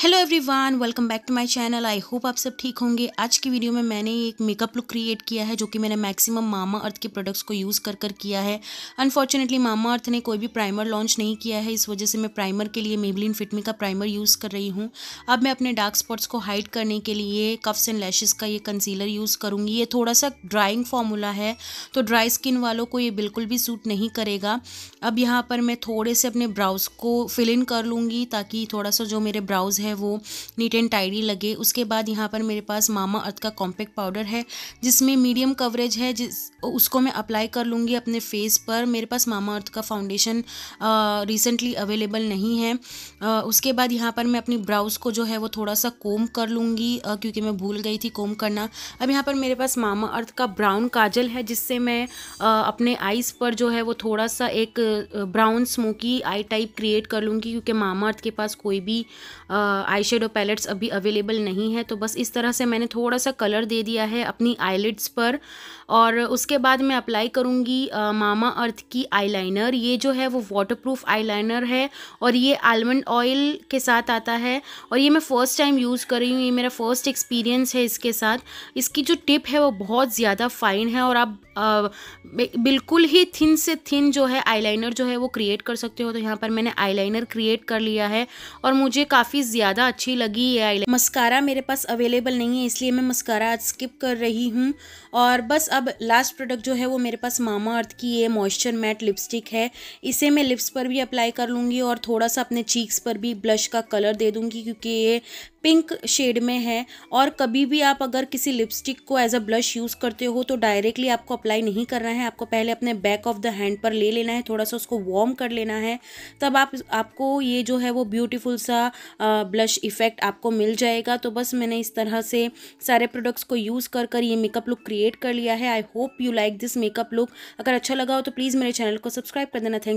hello everyone welcome back to my channel I hope आप सब ठीक होंगे आज की वीडियो में मैंने एक मेकअप लुक क्रिएट किया है जो कि मैंने मैक्सिमम मामा अर्थ के प्रोडक्ट्स को यूज़ कर कर किया है अनफॉर्चुनेटली मामा अर्थ ने कोई भी प्राइमर लॉन्च नहीं किया है इस वजह से मैं प्राइमर के लिए मेबलिन फिटमी का प्राइमर यूज़ कर रही हूँ अब मैं अपने डार्क स्पॉट्स को हाइड करने के लिए कफ्स एंड लैशेज़ का ये कंसीलर यूज़ करूँगी ये थोड़ा सा ड्राइंग फॉर्मूला है तो ड्राई स्किन वालों को ये बिल्कुल भी सूट नहीं करेगा अब यहाँ पर मैं थोड़े से अपने ब्राउज को फिल इन कर लूँगी ताकि थोड़ा सा जो मेरे ब्राउज है है वो नीट एंड टाइडी लगे उसके बाद यहाँ पर मेरे पास मामा अर्थ का कॉम्पैक्ट पाउडर है जिसमें मीडियम कवरेज है जिस उसको मैं अप्लाई कर लूँगी अपने फेस पर मेरे पास मामा अर्थ का फाउंडेशन रिसेंटली अवेलेबल नहीं है आ, उसके बाद यहाँ पर मैं अपनी ब्राउज को जो है वो थोड़ा सा कोम कर लूँगी क्योंकि मैं भूल गई थी कोम करना अब यहाँ पर मेरे पास मामा अर्थ का ब्राउन काजल है जिससे मैं आ, अपने आइज़ पर जो है वो थोड़ा सा एक brown smoky eye type create कर लूँगी क्योंकि मामा अर्थ के पास कोई भी आ, आई शेडो पैलेट्स अभी अवेलेबल नहीं है तो बस इस तरह से मैंने थोड़ा सा कलर दे दिया है अपनी आईलिड्स पर और उसके बाद मैं अप्लाई करूँगी मामा अर्थ की आईलाइनर ये जो है वो वाटरप्रूफ आईलाइनर है और ये आलमंड ऑयल के साथ आता है और ये मैं फ़र्स्ट टाइम यूज़ कर रही हूँ ये मेरा फ़र्स्ट एक्सपीरियंस है इसके साथ इसकी जो टिप है वो बहुत ज़्यादा फाइन है और आप बिल्कुल ही थिन से थिन जो है आईलाइनर जो है वो क्रिएट कर सकते हो तो यहाँ पर मैंने आईलाइनर क्रिएट कर लिया है और मुझे काफ़ी ज़्यादा ज़्यादा अच्छी लगी है मस्कारा मेरे पास अवेलेबल नहीं है इसलिए मैं मस्कारा आज स्किप कर रही हूँ और बस अब लास्ट प्रोडक्ट जो है वो मेरे पास मामा अर्थ की ये मॉइस्चर मैट लिपस्टिक है इसे मैं लिप्स पर भी अप्लाई कर लूँगी और थोड़ा सा अपने चीक्स पर भी ब्लश का कलर दे दूँगी क्योंकि ये पिंक शेड में है और कभी भी आप अगर किसी लिपस्टिक को एज अ ब्लश यूज़ करते हो तो डायरेक्टली आपको अप्लाई नहीं करना है आपको पहले अपने बैक ऑफ द हैंड पर ले लेना है थोड़ा सा उसको वॉर्म कर लेना है तब आप आपको ये जो है वो ब्यूटीफुल सा ब्लश इफ़ेक्ट आपको मिल जाएगा तो बस मैंने इस तरह से सारे प्रोडक्ट्स को यूज़ कर कर ये मेकअप लुक क्रिएट कर लिया है I hope you like this makeup look अगर अच्छा लगा हो तो प्लीज़ मेरे चैनल को सब्सक्राइब कर देना थैंक्स